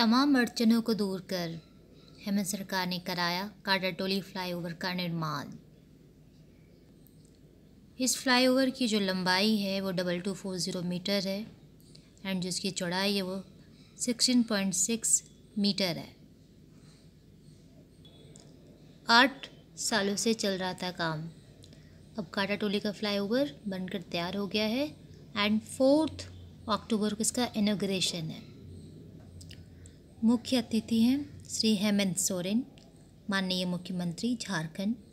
तमाम अड़चनों को दूर कर हेमंत सरकार ने कराया फ्लाई फ्लाईओवर का निर्माण इस फ्लाईओवर की जो लंबाई है वो double two four zero metre है एंड जिसकी चौड़ाई है वो सिक्सटीन पॉइंट सिक्स मीटर है आठ सालों से चल रहा था काम अब काटाटोली का फ्लाईओवर बनकर तैयार हो गया है एंड फोर्थ अक्टूबर को इसका इनोग्रेशन है मुख्य अतिथि हैं श्री हेमंत सोरेन माननीय मुख्यमंत्री झारखंड